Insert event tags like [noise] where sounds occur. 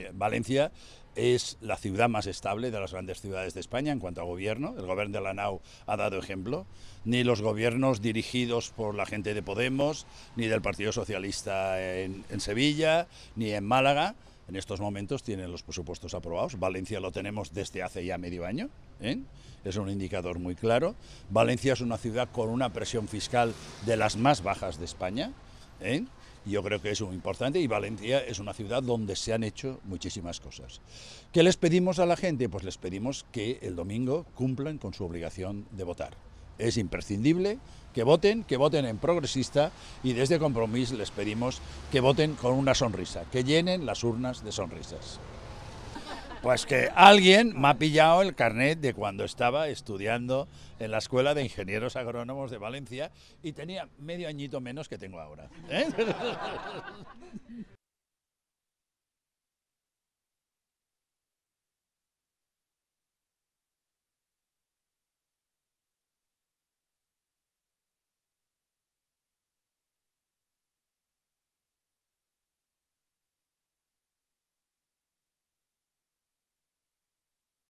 Eh, Valencia es la ciudad más estable de las grandes ciudades de España en cuanto a gobierno. El gobierno de la NAU ha dado ejemplo. Ni los gobiernos dirigidos por la gente de Podemos, ni del Partido Socialista en, Sevilla, ni en Málaga, en estos momentos tienen los presupuestos aprobados. Valencia lo tenemos desde hace ya medio año. ¿eh? Es un indicador muy claro. Valencia es una ciudad con una presión fiscal de las más bajas de España. ¿eh? yo creo que es muy importante y Valencia es una ciudad donde se han hecho muchísimas cosas. ¿Qué les pedimos a la gente? Pues les pedimos que el domingo cumplan con su obligación de votar. Es imprescindible que voten, que voten en progresista y desde Compromís les pedimos que voten con una sonrisa, que llenen las urnas de sonrisas. Pues que alguien me ha pillado el carnet de cuando estaba estudiando en la Escuela de Ingenieros Agrónomos de Valencia y tenía medio añito menos que tengo ahora. ¿eh? [laughs]